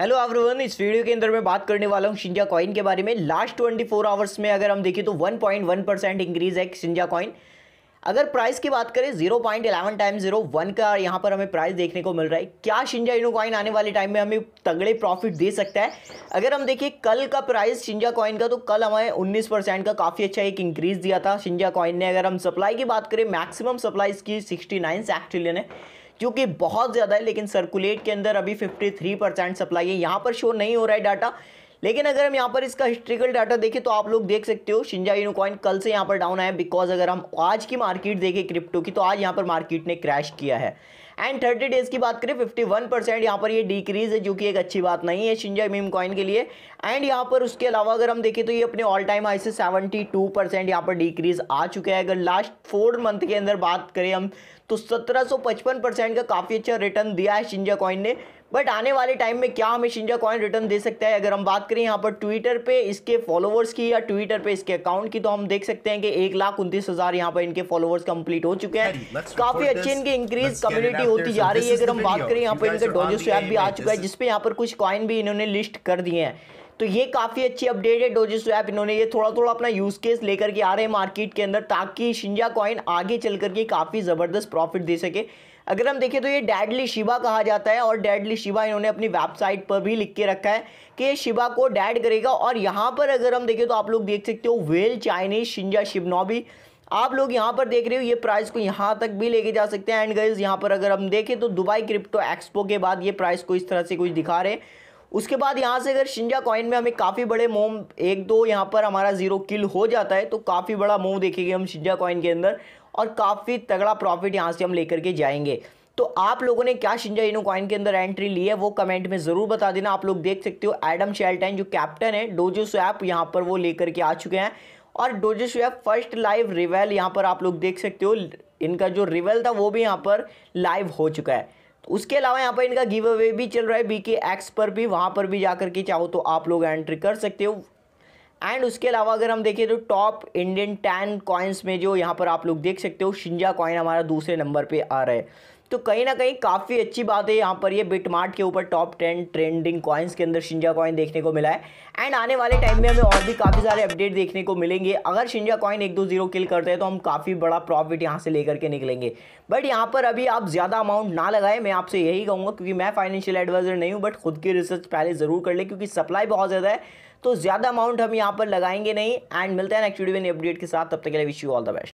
hello everyone इस video के अंदर मैं बात करने वाला हूँ शिंजा कॉइन के बारे में लास्ट 24 आवर्स में अगर हम देखें तो 1.1 परसेंट इंक्रीज है शिंजा कॉइन अगर प्राइस की बात करें zero point eleven time zero one का यहाँ पर हमें प्राइस देखने को मिल रहा है क्या शिंजा इनो कॉइन आने वाले टाइम में हमें तगड़े प्रॉफिट दे सकता है अगर हम देखें कल का प्राइस शिंजा कॉइन का तो कल हमें उन्नीस परसेंट का काफ़ी अच्छा एक इंक्रीज़ दिया था शिंजा कॉइन ने अगर हम सप्लाई की बात करें मैक्सिमम सप्लाई इसकी सिक्सटी नाइन है जो कि बहुत ज़्यादा है लेकिन सर्कुलेट के अंदर अभी 53 परसेंट सप्लाई है यहाँ पर शो नहीं हो रहा है डाटा लेकिन अगर हम यहाँ पर इसका हिस्ट्रिकल डाटा देखें तो आप लोग देख सकते हो शिंजा इनो कॉइन कल से यहाँ पर डाउन आया बिकॉज अगर हम आज की मार्केट देखें क्रिप्टो की तो आज यहाँ पर मार्केट ने क्रैश किया है एंड थर्टी डेज की बात करें फिफ्टी वन परसेंट यहाँ पर ये डिक्रीज है जो कि एक अच्छी बात नहीं है शिंजा मीम कॉइन के लिए एंड यहाँ पर उसके अलावा अगर हम देखें तो ये अपने ऑल टाइम हाई से सेवेंटी टू परसेंट यहाँ पर डिक्रीज आ चुका है अगर लास्ट फोर मंथ के अंदर बात करें हम तो सत्रह सौ पचपन परसेंट का काफ़ी अच्छा रिटर्न दिया है शिंजा कॉइन ने बट आने वाले टाइम में क्या हमें शिंजा कॉइन रिटर्न दे सकता है अगर हम बात करें यहाँ पर ट्विटर पे इसके फॉलोवर्स की या ट्विटर पे इसके अकाउंट की तो हम देख सकते हैं कि एक लाख उनतीस हज़ार यहाँ पर इनके फॉलोवर्स कंप्लीट हो चुके हैं काफ़ी अच्छे इनके इंक्रीज कम्युनिटी होती जा रही है अगर हम बात करें यहाँ पर इनका डोजो स्वैप भी आ चुका है जिसपे यहाँ पर कुछ कॉइन भी इन्होंने लिस्ट कर दिए हैं तो ये काफ़ी अच्छी अपडेटेड है जिस ऐप इन्होंने ये थोड़ा थोड़ा अपना यूज़ केस लेकर के आ रहे हैं मार्केट के अंदर ताकि शिंजा कॉइन आगे चल करके काफ़ी ज़बरदस्त प्रॉफिट दे सके अगर हम देखें तो ये डैडली शिवा कहा जाता है और डैडली शिवा इन्होंने अपनी वेबसाइट पर भी लिख के रखा है कि ये शिवा को डैड करेगा और यहाँ पर अगर हम देखें तो आप लोग देख सकते हो वेल चाइनीज शिंजा शिवनॉबी आप लोग यहाँ पर देख रहे हो ये प्राइस को यहाँ तक भी लेके जा सकते हैं एंड गाइज यहाँ पर अगर हम देखें तो दुबई क्रिप्टो एक्सपो के बाद ये प्राइस को इस तरह से कुछ दिखा रहे हैं उसके बाद यहाँ से अगर शिंजा कॉइन में हमें काफ़ी बड़े मोम एक दो यहाँ पर हमारा ज़ीरो किल हो जाता है तो काफ़ी बड़ा मोम देखेंगे हम शिंजा कॉइन के अंदर और काफ़ी तगड़ा प्रॉफिट यहाँ से हम लेकर के जाएंगे तो आप लोगों ने क्या शिंजा इनो कॉइन के अंदर एंट्री ली है वो कमेंट में ज़रूर बता देना आप लोग देख सकते हो एडम शेल्टाइन जो कैप्टन है डोजो स्वैप यहाँ पर वो लेकर के आ चुके हैं और Dojo Swap first live reveal यहाँ पर आप लोग देख सकते हो इनका जो रिवेल था वो भी यहाँ पर लाइव हो चुका है उसके अलावा यहाँ पर इनका गिव अवे भी चल रहा है बीके एक्स पर भी वहाँ पर भी जाकर के चाहो तो आप लोग एंट्री कर सकते हो एंड उसके अलावा अगर हम देखें तो टॉप इंडियन टेन कॉइन्स में जो यहाँ पर आप लोग देख सकते हो शिंजा कॉइन हमारा दूसरे नंबर पर आ रहा है तो कहीं ना कहीं काफ़ी अच्छी बात है यहाँ पर ये बिटमार्ट के ऊपर टॉप टेन ट्रेंडिंग कॉइन्स के अंदर शिंजा कॉइन देखने को मिला है एंड आने वाले टाइम में हमें और भी काफ़ी सारे अपडेट देखने को मिलेंगे अगर शिंजा कॉइन एक दो जीरो किल करते हैं तो हम काफ़ी बड़ा प्रॉफिट यहाँ से लेकर के निकलेंगे बट यहाँ पर अभी आप ज़्यादा अमाउंट ना लगाए मैं आपसे यही कहूँगा क्योंकि मैं फाइनेंशियल एडवाइजर नहीं हूँ बट खुद की रिसर्च पहले ज़रूर कर लें क्योंकि सप्लाई बहुत ज़्यादा है तो ज़्यादा अमाउंट हम यहाँ पर लगाएंगे नहीं एंड मिलते हैं नेक्स्ट वीडियो में अपडेट के साथ तब तक के लिए wish you all the best